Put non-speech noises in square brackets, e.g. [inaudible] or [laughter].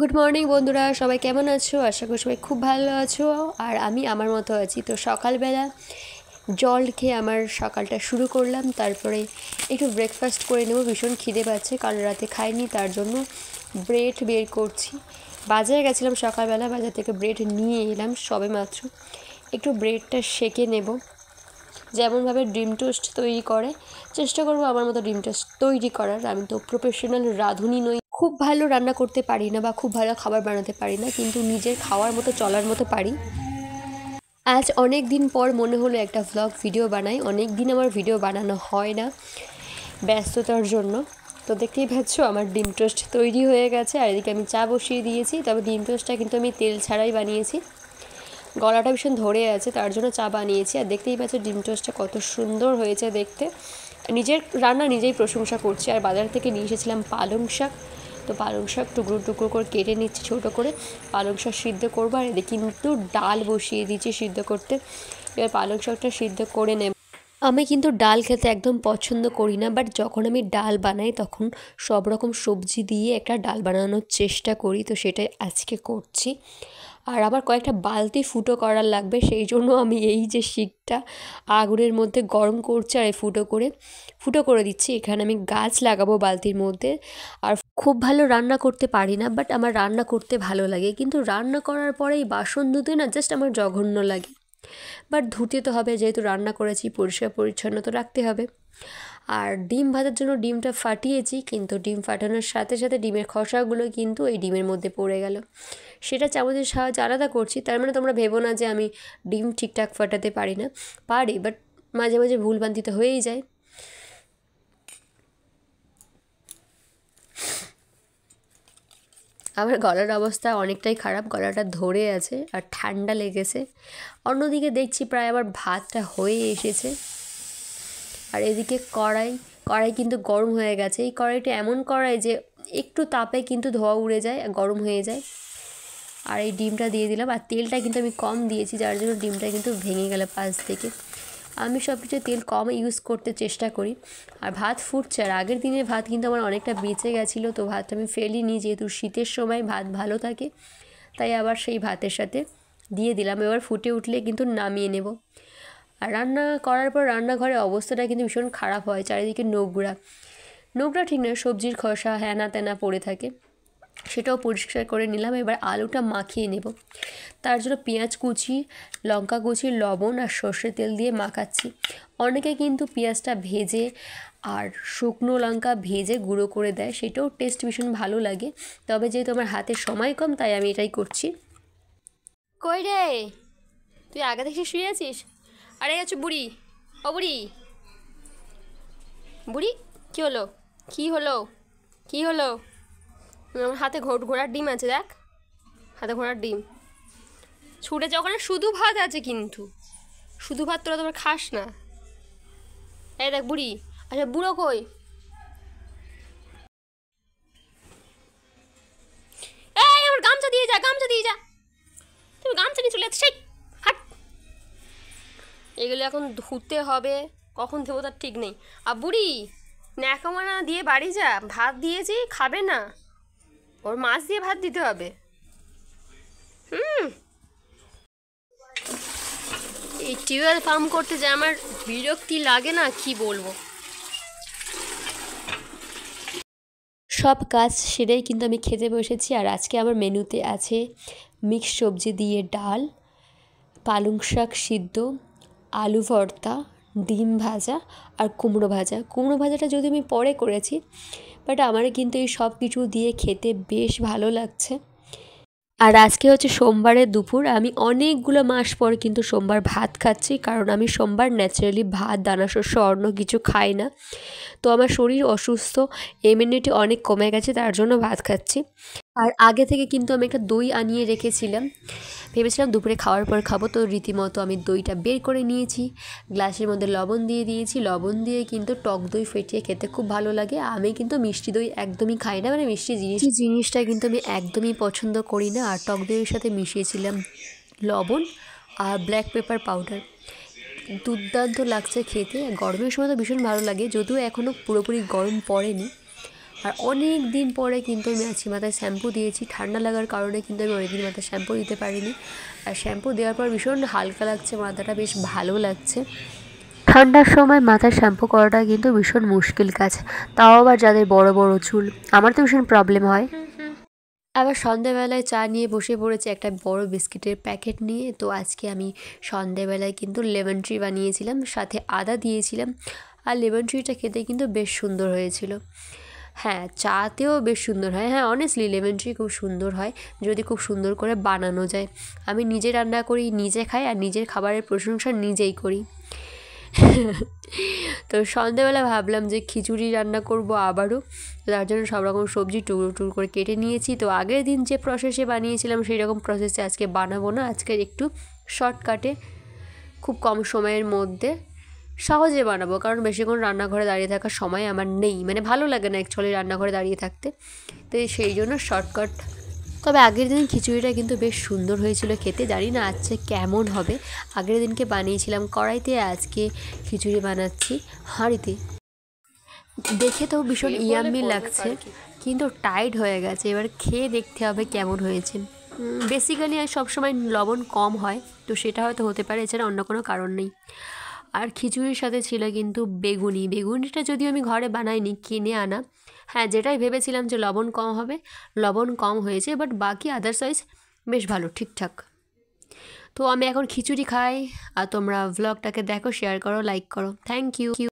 good morning বন্ধুরা সবাই কেমন আছো আশা করি সবাই খুব ভালো আছো আর আমি আমার মতো আছি তো সকালবেলা জল খেয়ে আমার সকালটা শুরু করলাম তারপরে একটু ব্রেকফাস্ট করে নেবো ভীষণ খিদে পাচ্ছে কারণ রাতে খাইনি তার জন্য ব্রেড বের করছি বাজারে গেছিলাম সকালবেলা বাজার থেকে ব্রেড নিয়ে এলাম সবে মাত্র একটু ব্রেডটা সেকে নেব যেমনভাবে ডিম টোস্ট তৈরি করে চেষ্টা করব আমার মতো ডিম টোস্ট তৈরি করার আমি তো প্রফেশনাল রাঁধুনি নই খুব ভালো রান্না করতে পারি না বা খুব ভালো খাবার বানাতে পারি না কিন্তু নিজের খাওয়ার মতো চলার মতো পারি আজ অনেক দিন পর মনে হলো একটা ভ্লগ ভিডিও বানাই অনেক দিন আমার ভিডিও বানানো হয় না ব্যস্ততার জন্য তো দেখতেই পাচ্ছ আমার ডিম টোস্ট তৈরি হয়ে গেছে আর এদিকে আমি চা বসিয়ে দিয়েছি তবে ডিম টোস্টটা কিন্তু আমি তেল ছাড়াই বানিয়েছি গলাটা ভীষণ ধরে আছে তার জন্য চা বানিয়েছি আর দেখতেই পাচ্ছ ডিম টোস্টটা কত সুন্দর হয়েছে দেখতে নিজের রান্না নিজেই প্রশংসা করছি আর বাজার থেকে নিয়ে এসেছিলাম পালং শাক তো পালং শাক টুকরো টুকরো করে কেটে নিচ্ছি ছোটো করে পালং শাক সিদ্ধ করবো আর এদের কিন্তু ডাল বসিয়ে দিচ্ছি সিদ্ধ করতে এবার পালং শাকটা সিদ্ধ করে নেব আমি কিন্তু ডাল খেতে একদম পছন্দ করি না বাট যখন আমি ডাল বানাই তখন সব রকম সবজি দিয়ে একটা ডাল বানানোর চেষ্টা করি তো সেটাই আজকে করছি আর আমার কয়েকটা বালতি ফুটো করার লাগবে সেই জন্য আমি এই যে শিকটা আগুনের মধ্যে গরম করছি আর এই ফুটো করে ফুটো করে দিচ্ছি এখানে আমি গাছ লাগাবো বালতির মধ্যে আর খুব ভালো রান্না করতে পারি না বাট আমার রান্না করতে ভালো লাগে কিন্তু রান্না করার পরে এই বাসন ধুতে না জাস্ট আমার জঘন্য লাগে বাট ধুতে তো হবে যেহেতু রান্না করেছি পরিষ্কার পরিচ্ছন্ন তো রাখতে হবে আর ডিম ভাজার জন্য ডিমটা ফাটিয়েছি কিন্তু ডিম ফাটানোর সাথে সাথে ডিমের খসাগুলো কিন্তু এই ডিমের মধ্যে পড়ে গেল সেটা চামচের সাহায্যে আলাদা করছি তার মানে তোমরা ভেবো না যে আমি ডিম ঠিকঠাক ফাটাতে পারি না পারি বাট মাঝে মাঝে তো হয়েই যায় আমার গলার অবস্থা অনেকটাই খারাপ গলাটা ধরে আছে আর ঠান্ডা লেগেছে অন্যদিকে দেখছি প্রায় আমার ভাতটা হয়ে এসেছে আর এদিকে কড়াই কড়াই কিন্তু গরম হয়ে গেছে এই কড়াইটা এমন কড়াই যে একটু তাপে কিন্তু ধোয়া উড়ে যায় গরম হয়ে যায় আর এই ডিমটা দিয়ে দিলাম আর তেলটা কিন্তু আমি কম দিয়েছি যার জন্য ডিমটা কিন্তু ভেঙে গেল পাশ থেকে আমি সব কিছু তেল কম ইউজ করতে চেষ্টা করি আর ভাত ফুটছে আর আগের দিনের ভাত কিন্তু আমার অনেকটা বেঁচে গেছিলো তো ভাতটা আমি ফেলিনি যেহেতু শীতের সময় ভাত ভালো থাকে তাই আবার সেই ভাতের সাথে দিয়ে দিলাম এবার ফুটে উঠলে কিন্তু নামিয়ে নেব আর রান্না করার পর রান্নাঘরের অবস্থাটা কিন্তু ভীষণ খারাপ হয় চারিদিকে নোংরা নোংরা ঠিক নয় সবজির খসা হ্যানা ত্যানা পড়ে থাকে সেটাও পরিষ্কার করে নিলাম এবার আলুটা মাখিয়ে নেব তার জন্য পেঁয়াজ কুচি লঙ্কা কুচি লবণ আর সর্ষের তেল দিয়ে মাখাচ্ছি অনেকে কিন্তু পেঁয়াজটা ভেজে আর শুকনো লঙ্কা ভেজে গুঁড়ো করে দেয় সেটাও টেস্ট ভীষণ ভালো লাগে তবে যেহেতু আমার হাতে সময় কম তাই আমি এটাই করছি কই রে তুই আগে দেখে শুয়ে আছিস আরে আছো আচ্ছা, বুড়ি ও বুড়ি বুড়ি কী হলো কী হলো কী হলো আমার হাতে ঘোড়ার ডিম আছে দেখ হাতে ঘোড়ার ডিম ছুটেছে ওখানে শুধু ভাত আছে কিন্তু শুধু ভাত তোরা তোমার খাস না এই দেখ বুড়ি আচ্ছা বুড়ো কই আমার গামছা দিয়ে যা গামছা দিয়ে যা তুমি গামছা নিয়ে চলে যাচ্ছে হাট এগুলো এখন ধুতে হবে কখন ধুবো তার ঠিক নেই আর বুড়ি ন্যাকামানা দিয়ে বাড়ি যা ভাত দিয়েছি খাবে না ওর মাছ দিয়ে ভাত দিতে হবে হুম এই টিউবওয়েল পাম্প করতে যে আমার বিরক্তি লাগে না কি বলবো সব কাজ সেরেই কিন্তু আমি খেতে বসেছি আর আজকে আমার মেনুতে আছে মিক্স সবজি দিয়ে ডাল পালং শাক সিদ্ধ আলু ভর্তা ডিম ভাজা আর কুমড়ো ভাজা কুমড়ো ভাজাটা যদি আমি পরে করেছি বাট আমার কিন্তু এই সব কিছু দিয়ে খেতে বেশ ভালো লাগছে আর আজকে হচ্ছে সোমবারের দুপুর আমি অনেকগুলো মাস পর কিন্তু সোমবার ভাত খাচ্ছি কারণ আমি সোমবার ন্যাচারালি ভাত দানাশস্য অন্য কিছু খাই না তো আমার শরীর অসুস্থ ইমিউনিটি অনেক কমে গেছে তার জন্য ভাত খাচ্ছি আর আগে থেকে কিন্তু আমি একটা দই আনিয়ে রেখেছিলাম ভেবেছিলাম দুপুরে খাওয়ার পর খাবো তো রীতিমতো আমি দইটা বের করে নিয়েছি গ্লাসের মধ্যে লবণ দিয়ে দিয়েছি লবণ দিয়ে কিন্তু টক দই ফেটিয়ে খেতে খুব ভালো লাগে আমি কিন্তু মিষ্টি দই একদমই খাই না মানে মিষ্টি জিনিস জিনিসটা কিন্তু আমি একদমই পছন্দ করি না আর টক দইয়ের সাথে মিশিয়েছিলাম লবণ আর ব্ল্যাক পেপার পাউডার দুর্দান্ত লাগছে খেতে গরমের সময় তো ভীষণ ভালো লাগে যদিও এখনও পুরোপুরি গরম পড়েনি আর অনেক দিন পরে কিন্তু আমি আছি মাথায় শ্যাম্পু দিয়েছি ঠান্ডা লাগার কারণে কিন্তু আমি অনেকদিন মাথায় শ্যাম্পু দিতে পারিনি আর শ্যাম্পু দেওয়ার পর ভীষণ হালকা লাগছে মাথাটা বেশ ভালো লাগছে ঠান্ডার সময় মাথায় শ্যাম্পু করাটা কিন্তু ভীষণ মুশকিল কাজ তাও আবার যাদের বড় বড় চুল আমার তো ভীষণ প্রবলেম হয় আবার সন্ধেবেলায় চা নিয়ে বসে পড়েছি একটা বড় বিস্কিটের প্যাকেট নিয়ে তো আজকে আমি সন্ধেবেলায় কিন্তু লেমন ট্রি বানিয়েছিলাম সাথে আদা দিয়েছিলাম আর লেমন ট্রিটা খেতে কিন্তু বেশ সুন্দর হয়েছিল হ্যাঁ চাতেও বেশ সুন্দর হয় হ্যাঁ অনেস্টলি লেমন ট্রি খুব সুন্দর হয় যদি খুব সুন্দর করে বানানো যায় আমি নিজে রান্না করি নিজে খাই আর নিজের খাবারের প্রশংসা নিজেই করি [laughs] তো সন্ধ্যেবেলা ভাবলাম যে খিচুড়ি রান্না করব আবারও তার জন্য সব রকম সবজি টুকরো টুকরো করে কেটে নিয়েছি তো আগের দিন যে প্রসেসে বানিয়েছিলাম সেই রকম প্রসেসে আজকে বানাবো না আজকে একটু শর্টকাটে খুব কম সময়ের মধ্যে সহজে বানাবো কারণ বেশিক্ষণ রান্নাঘরে দাঁড়িয়ে থাকার সময় আমার নেই মানে ভালো লাগে না অ্যাকচুয়ালি রান্নাঘরে দাঁড়িয়ে থাকতে তো সেই জন্য শর্টকাট তবে আগের দিন খিচুড়িটা কিন্তু বেশ সুন্দর হয়েছিল খেতে জানি না আজকে কেমন হবে আগের দিনকে বানিয়েছিলাম কড়াইতে আজকে খিচুড়ি বানাচ্ছি হাঁড়িতে দেখে তো ভীষণ ইয়াম্মি লাগছে কিন্তু টাইট হয়ে গেছে এবার খেয়ে দেখতে হবে কেমন হয়েছে বেসিক্যালি সবসময় লবণ কম হয় তো সেটা হয়তো হতে পারে এছাড়া অন্য কোনো কারণ নেই আর খিচুড়ির সাথে ছিল কিন্তু বেগুনি বেগুনিটা যদিও আমি ঘরে বানাইনি কিনে আনা হ্যাঁ যেটাই ভেবেছিলাম যে লবণ কম হবে লবণ কম হয়েছে বাট বাকি আদারসাইজ বেশ ভালো ঠিকঠাক তো আমি এখন খিচুড়ি খাই আর তোমরা ভ্লগটাকে দেখো শেয়ার করো লাইক করো থ্যাংক ইউ